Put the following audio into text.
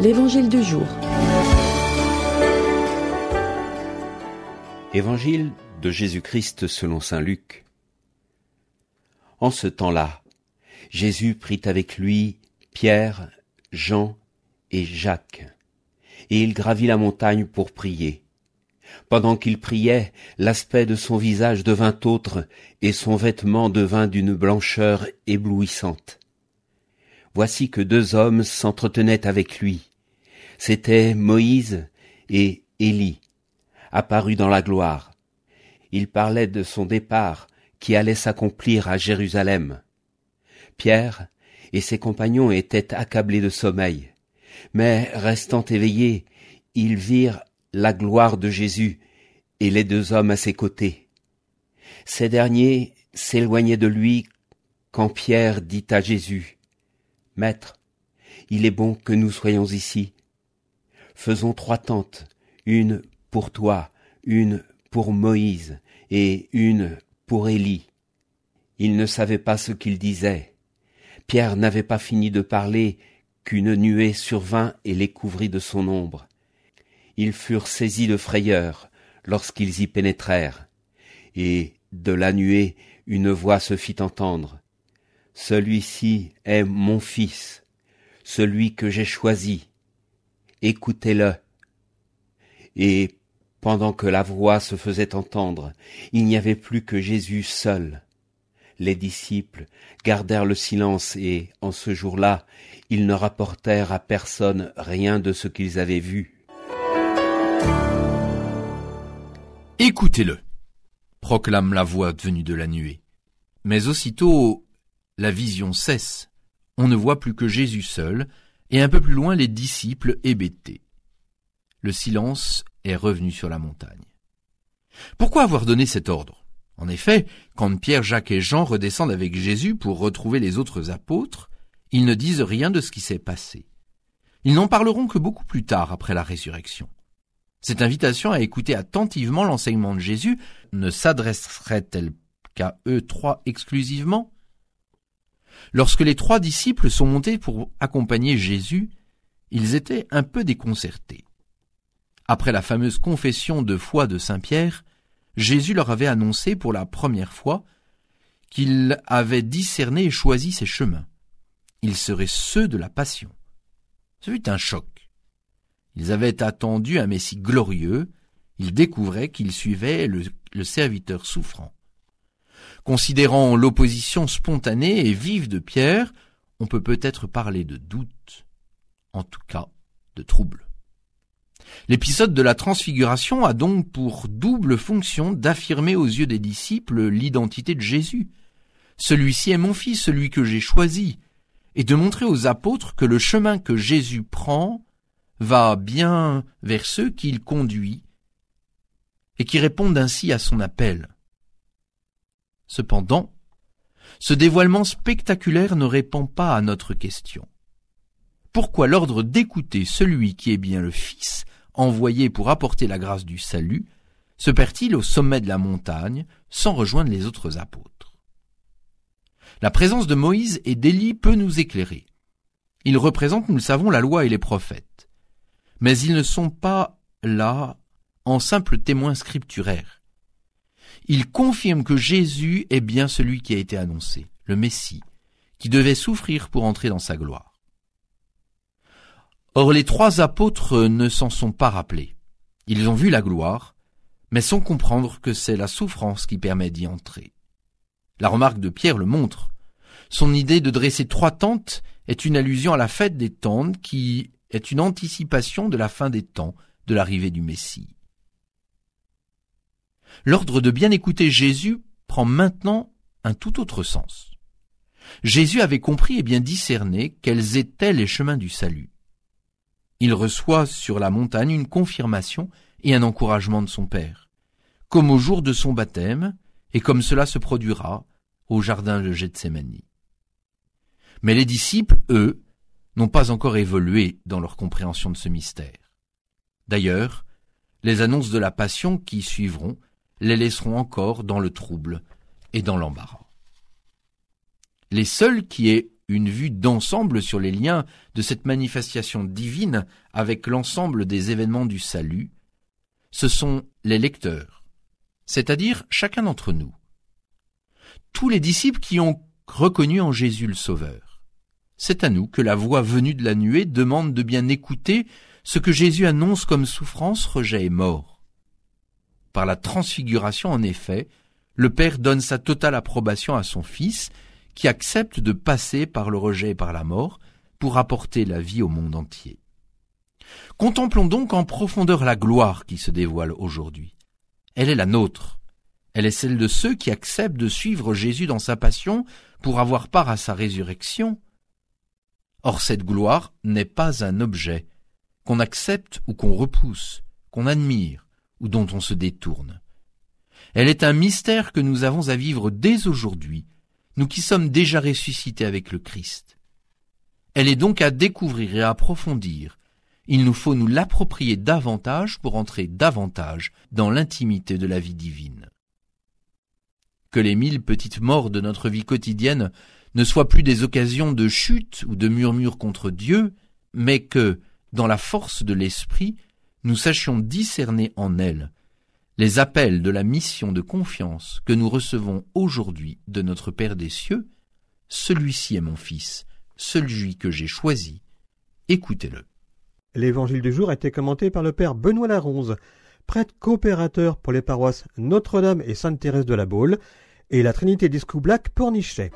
L'Évangile du jour. Évangile de Jésus-Christ selon Saint Luc. En ce temps-là, Jésus prit avec lui Pierre, Jean et Jacques, et il gravit la montagne pour prier. Pendant qu'il priait, l'aspect de son visage devint autre, et son vêtement devint d'une blancheur éblouissante. Voici que deux hommes s'entretenaient avec lui. C'étaient Moïse et Élie, apparus dans la gloire. Ils parlaient de son départ qui allait s'accomplir à Jérusalem. Pierre et ses compagnons étaient accablés de sommeil, mais restant éveillés, ils virent la gloire de Jésus et les deux hommes à ses côtés. Ces derniers s'éloignaient de lui quand Pierre dit à Jésus, Maître, il est bon que nous soyons ici. Faisons trois tentes, une pour toi, une pour Moïse et une pour Élie. Ils ne savaient pas ce qu'ils disaient. Pierre n'avait pas fini de parler qu'une nuée survint et les couvrit de son ombre. Ils furent saisis de frayeur lorsqu'ils y pénétrèrent, et de la nuée une voix se fit entendre. Celui-ci est mon fils, celui que j'ai choisi, écoutez-le. Et pendant que la voix se faisait entendre, il n'y avait plus que Jésus seul. Les disciples gardèrent le silence et, en ce jour-là, ils ne rapportèrent à personne rien de ce qu'ils avaient vu. Écoutez-le, proclame la voix venue de la nuée. Mais aussitôt, la vision cesse. On ne voit plus que Jésus seul, et un peu plus loin les disciples hébétés. Le silence est revenu sur la montagne. Pourquoi avoir donné cet ordre En effet, quand Pierre, Jacques et Jean redescendent avec Jésus pour retrouver les autres apôtres, ils ne disent rien de ce qui s'est passé. Ils n'en parleront que beaucoup plus tard après la résurrection. Cette invitation à écouter attentivement l'enseignement de Jésus ne s'adresserait-elle qu'à eux trois exclusivement Lorsque les trois disciples sont montés pour accompagner Jésus, ils étaient un peu déconcertés. Après la fameuse confession de foi de Saint Pierre, Jésus leur avait annoncé pour la première fois qu'il avait discerné et choisi ses chemins. Ils seraient ceux de la passion. Ce fut un choc. Ils avaient attendu un Messie glorieux, ils découvraient qu'ils suivaient le serviteur souffrant. Considérant l'opposition spontanée et vive de Pierre, on peut peut-être parler de doute, en tout cas de trouble. L'épisode de la transfiguration a donc pour double fonction d'affirmer aux yeux des disciples l'identité de Jésus. Celui-ci est mon fils, celui que j'ai choisi, et de montrer aux apôtres que le chemin que Jésus prend va bien vers ceux qu'il conduit et qui répondent ainsi à son appel. Cependant, ce dévoilement spectaculaire ne répond pas à notre question. Pourquoi l'ordre d'écouter celui qui est bien le Fils, envoyé pour apporter la grâce du salut, se perd-il au sommet de la montagne sans rejoindre les autres apôtres La présence de Moïse et d'Élie peut nous éclairer. Ils représentent, nous le savons, la loi et les prophètes. Mais ils ne sont pas là en simples témoins scripturaires il confirme que Jésus est bien celui qui a été annoncé, le Messie, qui devait souffrir pour entrer dans sa gloire. Or les trois apôtres ne s'en sont pas rappelés. Ils ont vu la gloire, mais sans comprendre que c'est la souffrance qui permet d'y entrer. La remarque de Pierre le montre. Son idée de dresser trois tentes est une allusion à la fête des tentes qui est une anticipation de la fin des temps, de l'arrivée du Messie l'ordre de bien écouter Jésus prend maintenant un tout autre sens. Jésus avait compris et bien discerné quels étaient les chemins du salut. Il reçoit sur la montagne une confirmation et un encouragement de son Père, comme au jour de son baptême, et comme cela se produira au jardin de Gethsemane. Mais les disciples, eux, n'ont pas encore évolué dans leur compréhension de ce mystère. D'ailleurs, les annonces de la passion qui suivront les laisseront encore dans le trouble et dans l'embarras. Les seuls qui aient une vue d'ensemble sur les liens de cette manifestation divine avec l'ensemble des événements du salut, ce sont les lecteurs, c'est-à-dire chacun d'entre nous. Tous les disciples qui ont reconnu en Jésus le Sauveur. C'est à nous que la voix venue de la nuée demande de bien écouter ce que Jésus annonce comme souffrance, rejet et mort par la transfiguration, en effet, le Père donne sa totale approbation à son Fils, qui accepte de passer par le rejet et par la mort, pour apporter la vie au monde entier. Contemplons donc en profondeur la gloire qui se dévoile aujourd'hui. Elle est la nôtre. Elle est celle de ceux qui acceptent de suivre Jésus dans sa passion pour avoir part à sa résurrection. Or cette gloire n'est pas un objet qu'on accepte ou qu'on repousse, qu'on admire, ou dont on se détourne. Elle est un mystère que nous avons à vivre dès aujourd'hui, nous qui sommes déjà ressuscités avec le Christ. Elle est donc à découvrir et à approfondir. Il nous faut nous l'approprier davantage pour entrer davantage dans l'intimité de la vie divine. Que les mille petites morts de notre vie quotidienne ne soient plus des occasions de chute ou de murmures contre Dieu, mais que, dans la force de l'esprit, nous sachions discerner en elle les appels de la mission de confiance que nous recevons aujourd'hui de notre Père des cieux, celui-ci est mon Fils, celui que j'ai choisi, écoutez-le. L'évangile du jour a été commenté par le Père Benoît Laronze, prêtre coopérateur pour les paroisses Notre-Dame et Sainte-Thérèse de la Baule, et la Trinité d'Escoublac Nichet.